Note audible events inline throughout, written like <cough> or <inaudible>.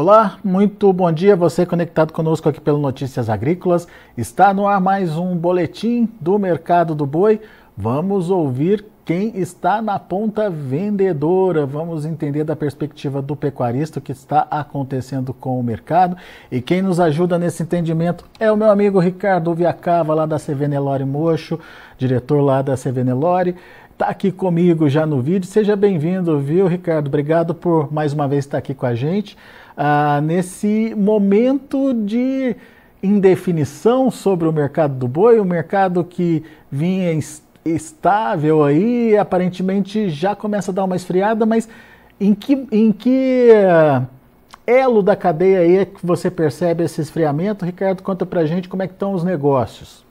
Olá, muito bom dia. Você conectado conosco aqui pelo Notícias Agrícolas. Está no ar mais um boletim do mercado do boi. Vamos ouvir quem está na ponta vendedora. Vamos entender da perspectiva do pecuarista o que está acontecendo com o mercado. E quem nos ajuda nesse entendimento é o meu amigo Ricardo Viacava, lá da CV Nelore Mocho, diretor lá da CV Nelore. Está aqui comigo já no vídeo. Seja bem-vindo, viu, Ricardo? Obrigado por mais uma vez estar aqui com a gente. Ah, nesse momento de indefinição sobre o mercado do boi, o um mercado que vinha estável aí, aparentemente já começa a dar uma esfriada, mas em que, em que eh, elo da cadeia aí é que você percebe esse esfriamento? Ricardo, conta pra gente como é que estão os negócios.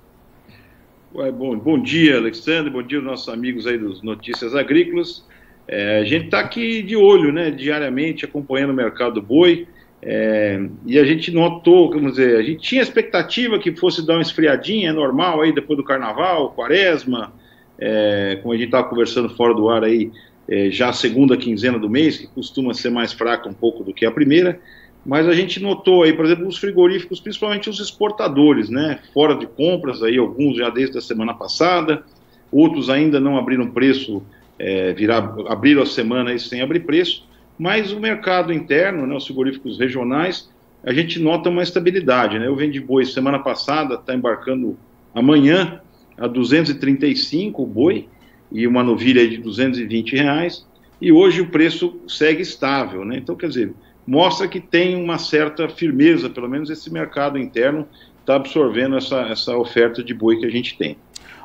Ué, bom, bom dia, Alexandre, bom dia aos nossos amigos aí dos Notícias Agrícolas. É, a gente está aqui de olho, né, diariamente, acompanhando o mercado do boi, é, e a gente notou, vamos dizer, a gente tinha expectativa que fosse dar uma esfriadinha, é normal aí, depois do carnaval, quaresma, é, como a gente estava conversando fora do ar aí, é, já a segunda quinzena do mês, que costuma ser mais fraca um pouco do que a primeira, mas a gente notou aí, por exemplo, os frigoríficos, principalmente os exportadores, né, fora de compras aí, alguns já desde a semana passada, outros ainda não abriram preço é, virar, abrir a semana aí sem abrir preço, mas o mercado interno, né, os frigoríficos regionais, a gente nota uma estabilidade. Né? vendo Vende Boi, semana passada, está embarcando amanhã a 235 o boi e uma novilha de 220 reais, e hoje o preço segue estável. Né? Então, quer dizer, mostra que tem uma certa firmeza, pelo menos esse mercado interno está absorvendo essa, essa oferta de boi que a gente tem.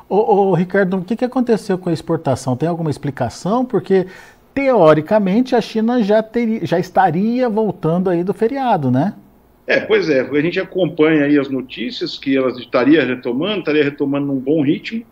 Ô, ô Ricardo, o que, que aconteceu com a exportação? Tem alguma explicação? Porque, teoricamente, a China já, teria, já estaria voltando aí do feriado, né? É, pois é. A gente acompanha aí as notícias que ela estaria retomando, estaria retomando num bom ritmo,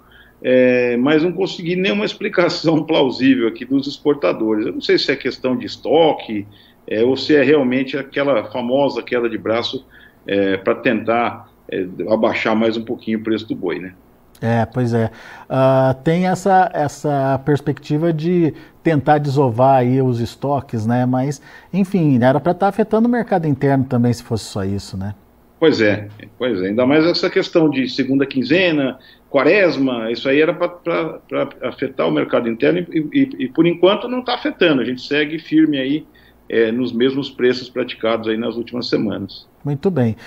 é, mas não consegui nenhuma explicação <laughs> plausível aqui dos exportadores. Eu não sei se é questão de estoque é, ou se é realmente aquela famosa queda de braço é, para tentar é, abaixar mais um pouquinho o preço do boi, né? É, pois é. Uh, tem essa, essa perspectiva de tentar desovar aí os estoques, né? Mas, enfim, era para estar tá afetando o mercado interno também se fosse só isso, né? Pois é, pois é. Ainda mais essa questão de segunda quinzena, quaresma, isso aí era para afetar o mercado interno e, e, e por enquanto não está afetando. A gente segue firme aí é, nos mesmos preços praticados aí nas últimas semanas. Muito bem.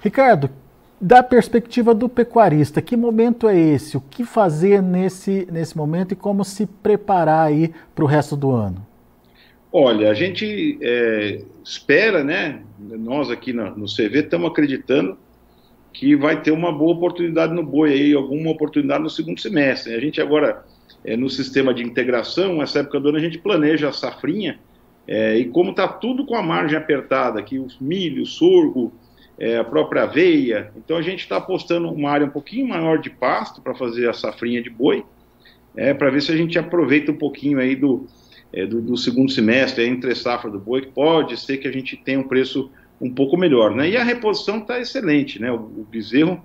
Ricardo, da perspectiva do pecuarista, que momento é esse? O que fazer nesse, nesse momento e como se preparar aí para o resto do ano? Olha, a gente é, espera, né? Nós aqui no, no CV estamos acreditando que vai ter uma boa oportunidade no boi aí, alguma oportunidade no segundo semestre. Né? A gente agora, é, no sistema de integração, nessa época do ano a gente planeja a safrinha, é, e como está tudo com a margem apertada, que o milho, o sorgo, é, a própria aveia. Então a gente está apostando uma área um pouquinho maior de pasto para fazer a safrinha de boi, é, para ver se a gente aproveita um pouquinho aí do, é, do, do, segundo semestre, entre safra do boi, que pode ser que a gente tenha um preço um pouco melhor. Né? E a reposição está excelente, né? o, o bezerro,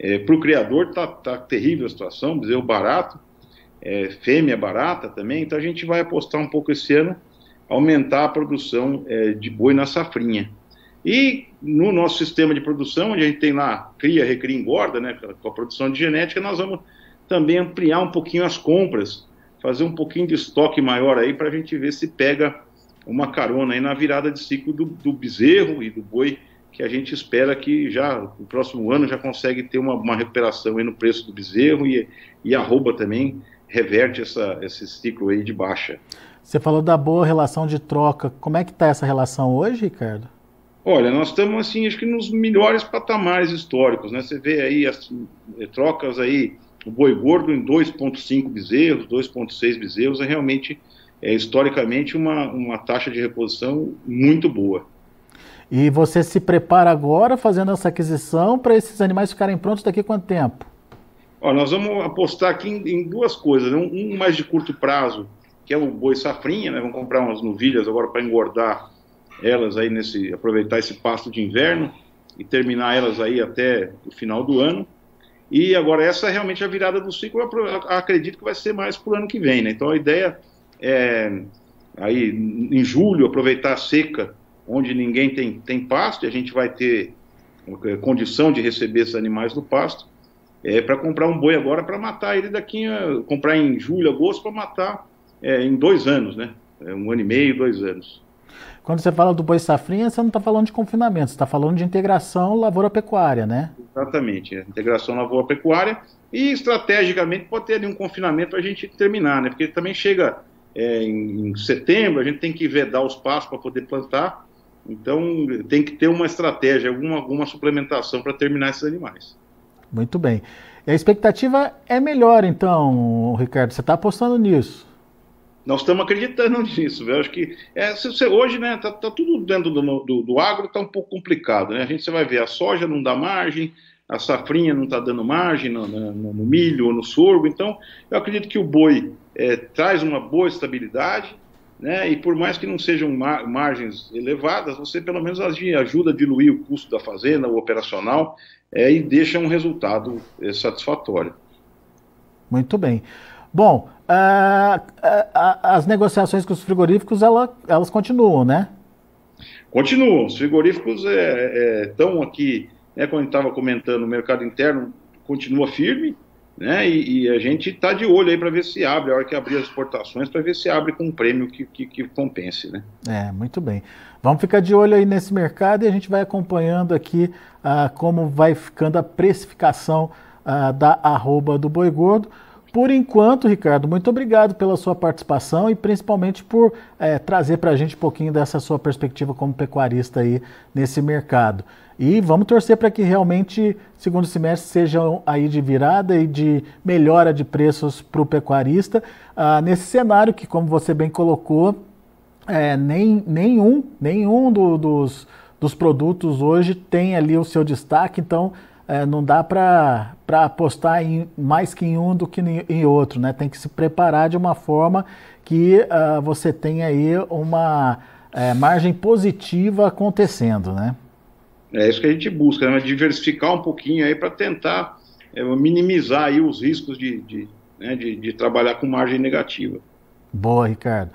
é, para o criador está tá terrível a situação, bezerro barato, é, fêmea barata também, então a gente vai apostar um pouco esse ano, aumentar a produção é, de boi na safrinha. E no nosso sistema de produção, onde a gente tem lá cria, recria, engorda, né, com a produção de genética, nós vamos também ampliar um pouquinho as compras, fazer um pouquinho de estoque maior aí para a gente ver se pega uma carona aí na virada de ciclo do, do bezerro e do boi, que a gente espera que já no próximo ano já consegue ter uma, uma recuperação aí no preço do bezerro e, e arroba também reverte essa, esse ciclo aí de baixa. Você falou da boa relação de troca. Como é que está essa relação hoje, Ricardo? Olha, nós estamos assim, acho que nos melhores patamares históricos, né? Você vê aí as eh, trocas aí, o boi gordo em 2,5 bezerros, 2,6 bezerros, é realmente, é, historicamente, uma, uma taxa de reposição muito boa. E você se prepara agora fazendo essa aquisição para esses animais ficarem prontos daqui a quanto tempo? Olha, nós vamos apostar aqui em, em duas coisas, né? um, um mais de curto prazo, que é o boi safrinha, né? Vamos comprar umas novilhas agora para engordar elas aí nesse aproveitar esse pasto de inverno e terminar elas aí até o final do ano. E agora essa é realmente a virada do ciclo, acredito que vai ser mais para o ano que vem, né? Então a ideia é aí em julho aproveitar a seca onde ninguém tem, tem pasto e a gente vai ter eh, condição de receber esses animais do pasto é, eh, para comprar um boi agora para matar ele daqui a, comprar em julho agosto para matar é, em dois anos né é, um ano e meio dois anos quando você fala do boi safrinha, você não está falando de confinamento, você está falando de integração lavoura-pecuária, né? Exatamente, é. integração lavoura-pecuária e estrategicamente pode ter ali um confinamento para a gente terminar, né? Porque também chega é, em, em setembro, a gente tem que vedar os pastos para poder plantar, então tem que ter uma estratégia, alguma, alguma suplementação para terminar esses animais. Muito bem. E a expectativa é melhor, então, Ricardo, você está apostando nisso? Nós estamos acreditando <laughs> nisso, viu? Acho que é, se, se, hoje, né, tá, tá, tudo dentro do, do, do agro, está um pouco complicado, né? A gente você vai ver, a soja não dá margem, a safrinha não está dando margem no, no, no, milho ou no sorgo. Então, eu acredito que o boi é, traz uma boa estabilidade, né? E por mais que não sejam mar, margens elevadas, você pelo menos ajuda a diluir o custo da fazenda, o operacional, é, e deixa um resultado é, satisfatório. Muito bem. Bom, é, é, as negociações com os frigoríficos ela, elas continuam, né? Continuam. Os frigoríficos estão é, é, aqui, né, como a gente estava comentando, o mercado interno continua firme, né? E, e a gente está de olho aí para ver se abre, a hora que abrir as exportações, para ver se abre com um prêmio que, que, que compense, né? É, muito bem. Vamos ficar de olho aí nesse mercado e a gente vai acompanhando aqui ah, como vai ficando a precificação ah, da arroba do boi gordo. Por enquanto, Ricardo, muito obrigado pela sua participação e principalmente por é, trazer para a gente um pouquinho dessa sua perspectiva como pecuarista aí nesse mercado. E vamos torcer para que realmente segundo semestre seja aí de virada e de melhora de preços para o pecuarista ah, nesse cenário que, como você bem colocou, é, nem, nenhum, nenhum do, dos, dos produtos hoje tem ali o seu destaque. Então é, não dá para apostar em mais que em um do que em outro, né? Tem que se preparar de uma forma que uh, você tenha aí uma é, margem positiva acontecendo, né? É isso que a gente busca, né? diversificar um pouquinho aí para tentar é, minimizar aí os riscos de, de, né? de, de trabalhar com margem negativa. Boa, Ricardo.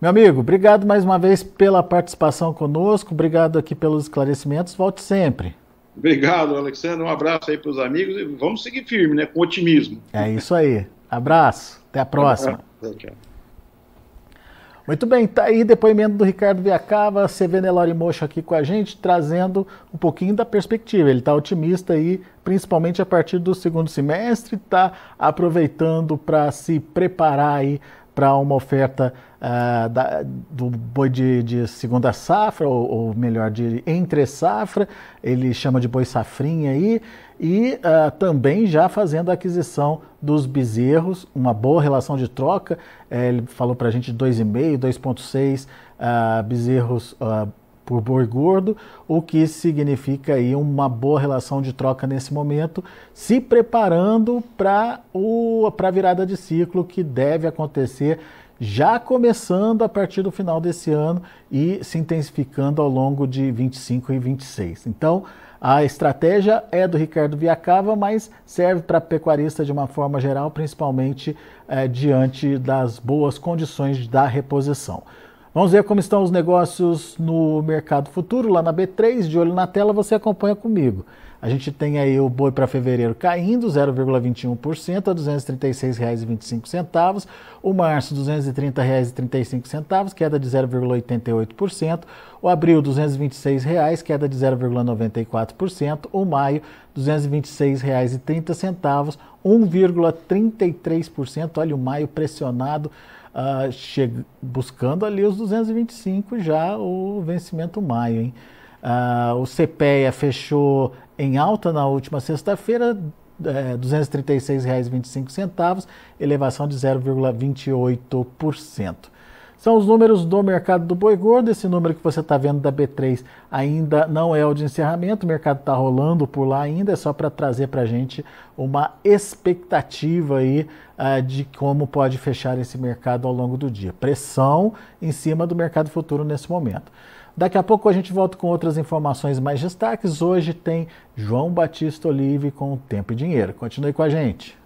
Meu amigo, obrigado mais uma vez pela participação conosco, obrigado aqui pelos esclarecimentos, volte sempre. Obrigado, Alexandre. Um abraço aí para os amigos e vamos seguir firme, né? Com otimismo. É isso aí. Abraço. Até a próxima. Muito bem, tá aí depoimento do Ricardo Viacava, CV Nelore Mocho aqui com a gente, trazendo um pouquinho da perspectiva. Ele está otimista aí, principalmente a partir do segundo semestre, está aproveitando para se preparar aí para uma oferta uh, da, do boi de, de segunda safra, ou, ou, melhor, de entre safra, ele chama de boi safrinha aí, e uh, também já fazendo a aquisição dos bezerros, uma boa relação de troca, eh, ele falou para a gente 2,5, 2,6 uh, bezerros uh, por boi gordo, o que significa aí uma boa relação de troca nesse momento, se preparando para a virada de ciclo que deve acontecer já começando a partir do final desse ano e se intensificando ao longo de 25 e 26. Então, a estratégia é do Ricardo Viacava, mas serve para pecuarista de uma forma geral, principalmente eh, diante das boas condições da reposição. Vamos ver como estão os negócios no mercado futuro, lá na B3, de olho na tela, você acompanha comigo. A gente tem aí o boi para fevereiro caindo 0,21% a R$ 236,25, o março R$ 230,35, queda de 0,88%, o abril R$ 226,00, queda de 0,94%, o maio R$ 226,30, 1,33%, olha o maio pressionado uh, buscando ali os 225 já o vencimento maio. Hein? Uh, o CPEA fechou em alta na última sexta-feira, é, R$ 236,25, elevação de 0,28%. São os números do mercado do boi gordo. Esse número que você está vendo da B3 ainda não é o de encerramento. O mercado está rolando por lá ainda. É só para trazer para a gente uma expectativa aí uh, de como pode fechar esse mercado ao longo do dia. Pressão em cima do mercado futuro nesse momento. Daqui a pouco a gente volta com outras informações mais destaques. Hoje tem João Batista Olive com Tempo e Dinheiro. Continue com a gente.